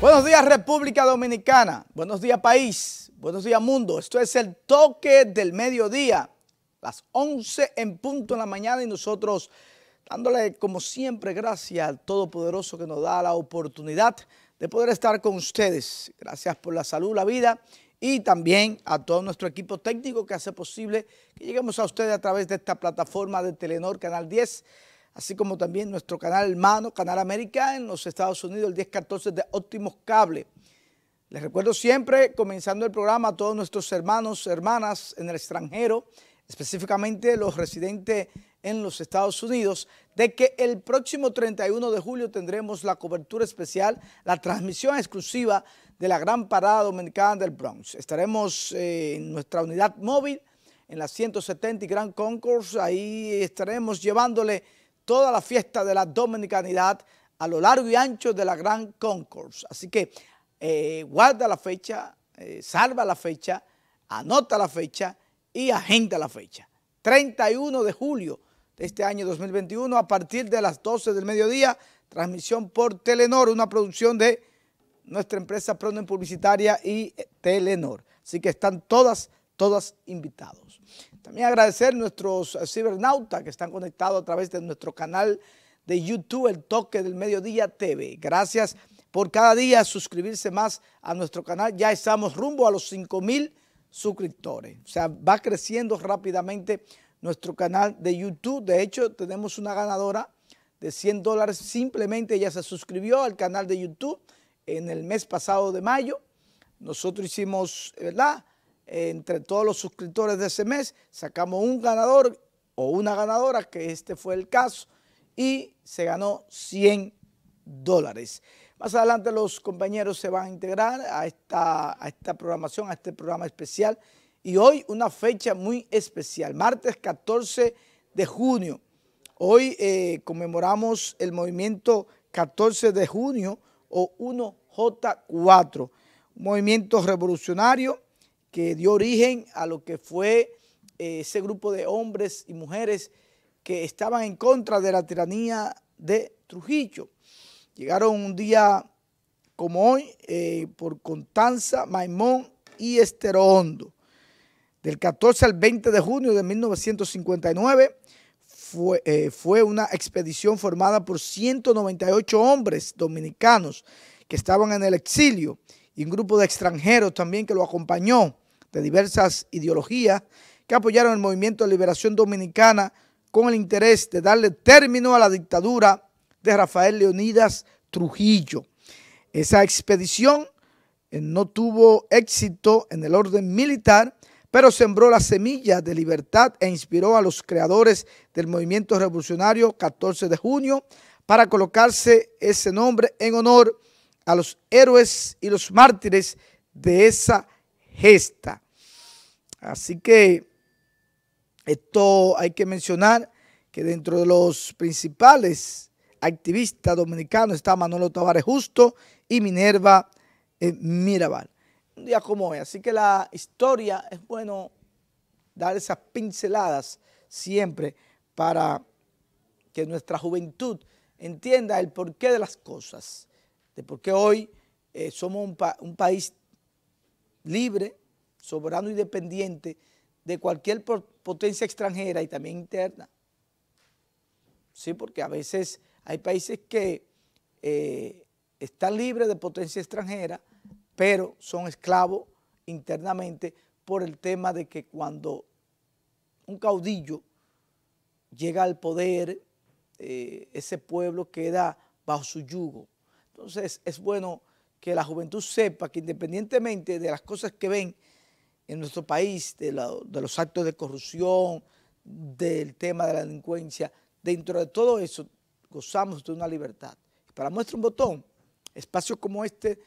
Buenos días República Dominicana, buenos días país, buenos días mundo. Esto es el toque del mediodía, las 11 en punto en la mañana y nosotros dándole como siempre gracias al Todopoderoso que nos da la oportunidad de poder estar con ustedes. Gracias por la salud, la vida y también a todo nuestro equipo técnico que hace posible que lleguemos a ustedes a través de esta plataforma de Telenor Canal 10 así como también nuestro canal hermano, Canal América, en los Estados Unidos, el 10-14 de Óptimos Cable. Les recuerdo siempre, comenzando el programa, a todos nuestros hermanos, hermanas en el extranjero, específicamente los residentes en los Estados Unidos, de que el próximo 31 de julio tendremos la cobertura especial, la transmisión exclusiva de la Gran Parada Dominicana del Bronx. Estaremos eh, en nuestra unidad móvil, en la 170 y Grand Concourse, ahí estaremos llevándole toda la fiesta de la dominicanidad a lo largo y ancho de la Gran Concourse. Así que eh, guarda la fecha, eh, salva la fecha, anota la fecha y agenda la fecha. 31 de julio de este año 2021 a partir de las 12 del mediodía, transmisión por Telenor, una producción de nuestra empresa Pronen Publicitaria y Telenor. Así que están todas, todas invitados. También agradecer a nuestros eh, cibernautas que están conectados a través de nuestro canal de YouTube, El Toque del Mediodía TV. Gracias por cada día suscribirse más a nuestro canal. Ya estamos rumbo a los 5 mil suscriptores. O sea, va creciendo rápidamente nuestro canal de YouTube. De hecho, tenemos una ganadora de 100 dólares. Simplemente ella se suscribió al canal de YouTube en el mes pasado de mayo. Nosotros hicimos, ¿verdad? entre todos los suscriptores de ese mes, sacamos un ganador o una ganadora, que este fue el caso, y se ganó 100 dólares. Más adelante los compañeros se van a integrar a esta, programación, a este programa especial. Y hoy una fecha muy especial, martes 14 de junio. Hoy eh, conmemoramos el movimiento 14 de junio o 1J4, movimiento revolucionario que dio origen a lo que fue eh, ese grupo de hombres y mujeres que estaban en contra de la tiranía de Trujillo. Llegaron un día como hoy eh, por Constanza, Maimón y Esterondo. Del 14 al 20 de junio de 1959 fue, eh, fue una expedición formada por 198 hombres dominicanos que estaban en el exilio y un grupo de extranjeros también que lo acompañó de diversas ideologías que apoyaron el movimiento de liberación dominicana con el interés de darle término a la dictadura de Rafael Leonidas Trujillo. Esa expedición eh, no tuvo éxito en el orden militar, pero sembró la semilla de libertad e inspiró a los creadores del movimiento revolucionario 14 de junio para colocarse ese nombre en honor a los héroes y los mártires de esa gesta. Así que esto hay que mencionar que dentro de los principales activistas dominicanos está Manolo Tavares Justo y Minerva eh, Mirabal. Un día como hoy, así que la historia es bueno dar esas pinceladas siempre para que nuestra juventud entienda el porqué de las cosas, de por qué hoy eh, somos un país libre, soberano y dependiente de cualquier potencia extranjera y también interna. Sí, porque a veces hay países que eh, están libres de potencia extranjera, pero son esclavos internamente por el tema de que cuando un caudillo llega al poder, eh, ese pueblo queda bajo su yugo. Entonces es bueno que la juventud sepa que independientemente de las cosas que ven en nuestro país, de, los actos de corrupción, del tema de la delincuencia, dentro de todo eso gozamos de una libertad. Para muestra un botón, espacios como este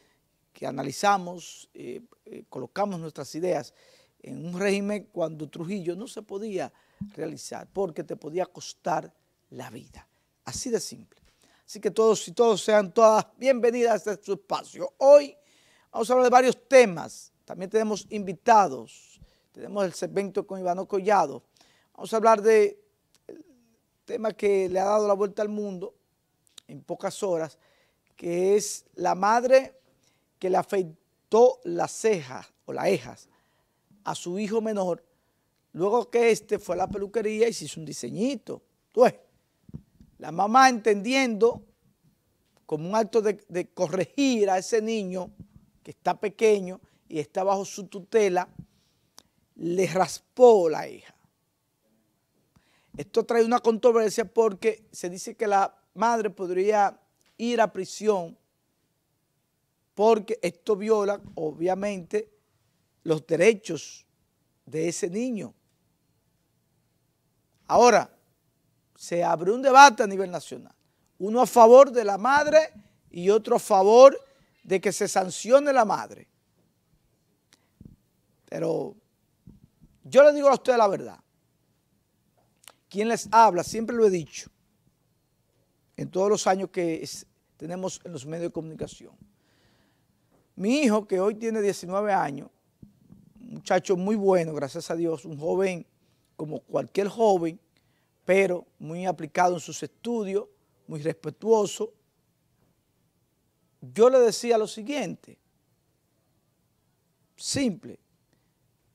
que analizamos, eh, eh, colocamos nuestras ideas en un régimen cuando Trujillo no se podía realizar porque te podía costar la vida. Así de simple. Así que todos y todos sean todas bienvenidas a su este espacio. Hoy vamos a hablar de varios temas. También tenemos invitados. Tenemos el segmento con Ivano Collado. Vamos a hablar de tema que le ha dado la vuelta al mundo en pocas horas, que es la madre que le afeitó las cejas o las ejas a su hijo menor, luego que este fue a la peluquería y se hizo un diseñito. Tú la mamá entendiendo como un acto de, corregir a ese niño que está pequeño y está bajo su tutela, le raspó la hija. Esto trae una controversia porque se dice que la madre podría ir a prisión porque esto viola, obviamente, los derechos de ese niño. Ahora, se abrió un debate a nivel nacional. Uno a favor de la madre y otro a favor de que se sancione la madre. Pero yo le digo a ustedes la verdad. Quien les habla, siempre lo he dicho, en todos los años que tenemos en los medios de comunicación. Mi hijo, que hoy tiene 19 años, un muchacho muy bueno, gracias a Dios, un joven como cualquier joven, pero muy aplicado en sus estudios, muy respetuoso, yo le decía lo siguiente, simple,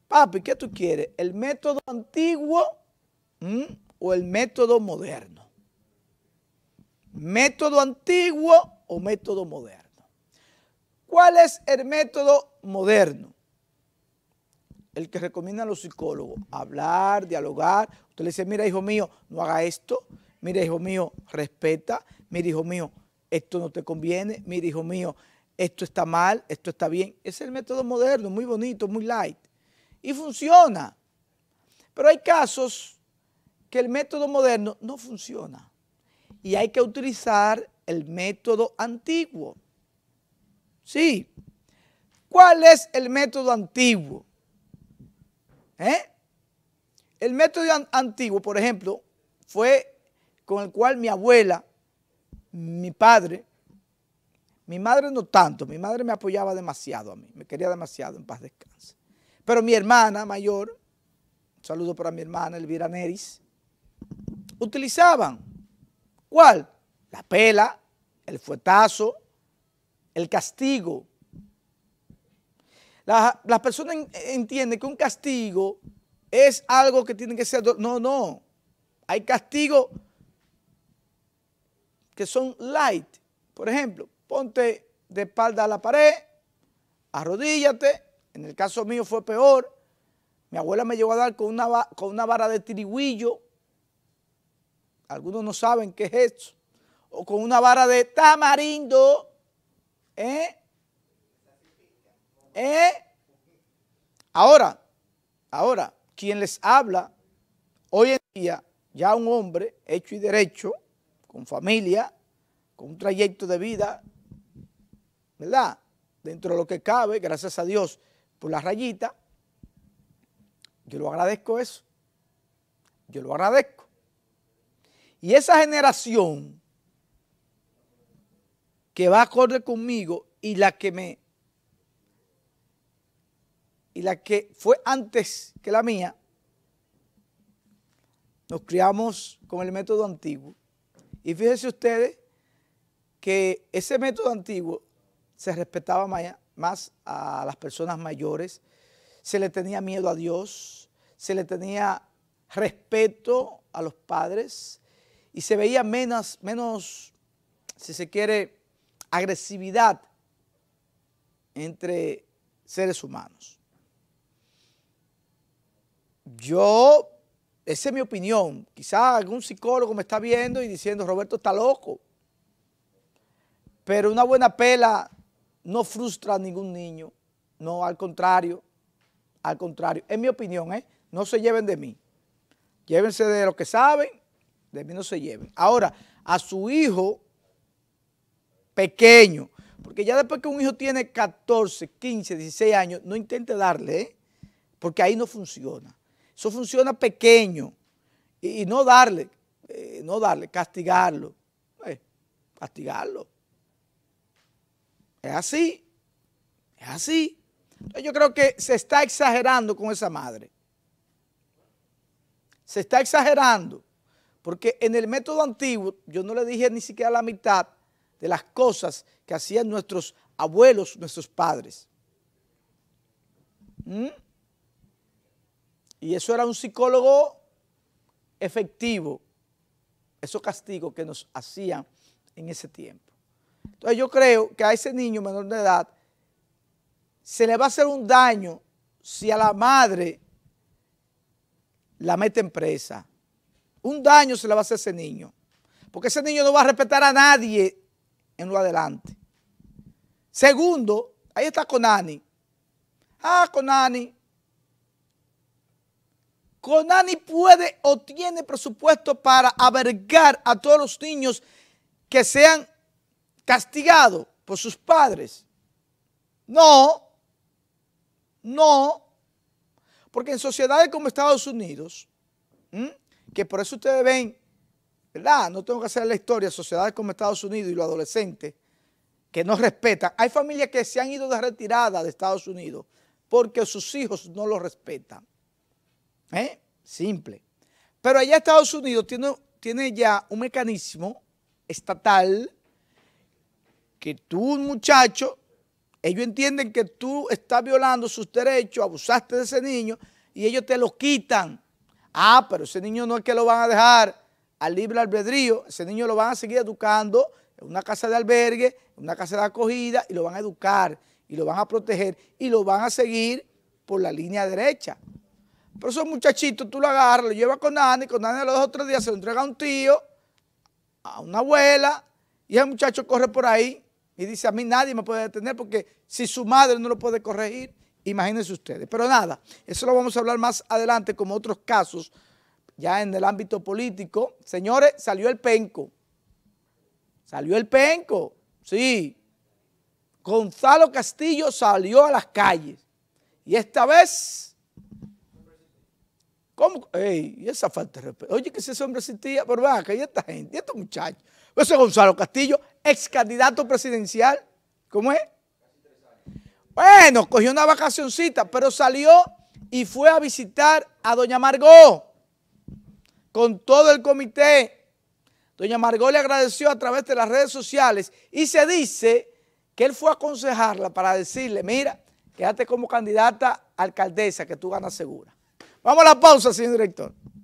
papi, ¿qué tú quieres? ¿El método antiguo mm, o el método moderno? ¿Método antiguo o método moderno? ¿Cuál es el método moderno? el que recomienda a los psicólogos, hablar, dialogar. Usted le dice, mira, hijo mío, no haga esto. Mira, hijo mío, respeta. Mira, hijo mío, esto no te conviene. Mira, hijo mío, esto está mal, esto está bien. Es el método moderno, muy bonito, muy light. Y funciona. Pero hay casos que el método moderno no funciona. Y hay que utilizar el método antiguo. Sí. ¿Cuál es el método antiguo? ¿Eh? El método antiguo, por ejemplo, fue con el cual mi abuela, mi padre, mi madre no tanto, mi madre me apoyaba demasiado a mí, me quería demasiado en paz descanse. Pero mi hermana mayor, saludo para mi hermana Elvira Neris, utilizaban, ¿cuál? La pela, el fuetazo, el castigo, las, personas entienden que un castigo es algo que tiene que ser... No, no. Hay castigos que son light. Por ejemplo, ponte de espalda a la pared, arrodíllate. En el caso mío fue peor. Mi abuela me llegó a dar con una, con una vara de tirigüillo. Algunos no saben qué es esto. O con una vara de tamarindo. ¿eh? Eh, ahora, ahora, quien les habla hoy en día, ya un hombre hecho y derecho, con familia, con un trayecto de vida, ¿verdad? Dentro de lo que cabe, gracias a Dios por la rayita, yo lo agradezco eso, yo lo agradezco. Y esa generación que va acorde conmigo y la que me y la que fue antes que la mía, nos criamos con el método antiguo. Y fíjense ustedes que ese método antiguo se respetaba más a las personas mayores, se le tenía miedo a Dios, se le tenía respeto a los padres y se veía menos, menos si se quiere, agresividad entre seres humanos yo, esa es mi opinión, quizás algún psicólogo me está viendo y diciendo, Roberto está loco, pero una buena pela no frustra a ningún niño, no, al contrario, al contrario, es mi opinión, ¿eh? no se lleven de mí, llévense de lo que saben, de mí no se lleven. Ahora, a su hijo pequeño, porque ya después que un hijo tiene 14, 15, 16 años, no intente darle, ¿eh? porque ahí no funciona. Eso funciona pequeño. Y, no darle, eh, no darle, castigarlo. Eh, castigarlo. Es así. Es así. Yo creo que se está exagerando con esa madre. Se está exagerando. Porque en el método antiguo, yo no le dije ni siquiera la mitad de las cosas que hacían nuestros abuelos, nuestros padres. ¿Mmm? Y eso era un psicólogo efectivo, esos castigos que nos hacían en ese tiempo. Entonces yo creo que a ese niño menor de edad se le va a hacer un daño si a la madre la mete en presa. Un daño se le va a hacer a ese niño. Porque ese niño no va a respetar a nadie en lo adelante. Segundo, ahí está Conani. Ah, Conani, Conani puede o tiene presupuesto para abergar a todos los niños que sean castigados por sus padres. No, no, porque en sociedades como Estados Unidos, que por eso ustedes ven, ¿verdad? No tengo que hacer la historia, sociedades como Estados Unidos y los adolescentes que no respetan. Hay familias que se han ido de retirada de Estados Unidos porque sus hijos no los respetan. ¿Eh? Simple. Pero allá Estados Unidos tiene, tiene ya un mecanismo estatal que tú, un muchacho, ellos entienden que tú estás violando sus derechos, abusaste de ese niño y ellos te lo quitan. Ah, pero ese niño no es que lo van a dejar al libre albedrío, ese niño lo van a seguir educando en una casa de albergue, en una casa de acogida y lo van a educar y lo van a proteger y lo van a seguir por la línea derecha. Pero esos muchachitos tú lo agarras, lo llevas con Dani con Dani los dos o tres días se lo entrega a un tío, a una abuela, y el muchacho corre por ahí y dice, a mí nadie me puede detener porque si su madre no lo puede corregir, imagínense ustedes. Pero nada, eso lo vamos a hablar más adelante como otros casos, ya en el ámbito político. Señores, salió el penco. Salió el penco, sí. Gonzalo Castillo salió a las calles. Y esta vez ¿Cómo? Ey, y esa falta de respeto. Oye, que ese hombre existía, pero va, que y esta gente, estos muchachos. Ese Gonzalo Castillo, ex candidato presidencial. ¿Cómo es? Bueno, cogió una vacacioncita, pero salió y fue a visitar a doña Margot con todo el comité. Doña Margot le agradeció a través de las redes sociales y se dice que él fue a aconsejarla para decirle, mira, quédate como candidata alcaldesa que tú ganas segura. Vamos a la pausa, señor director.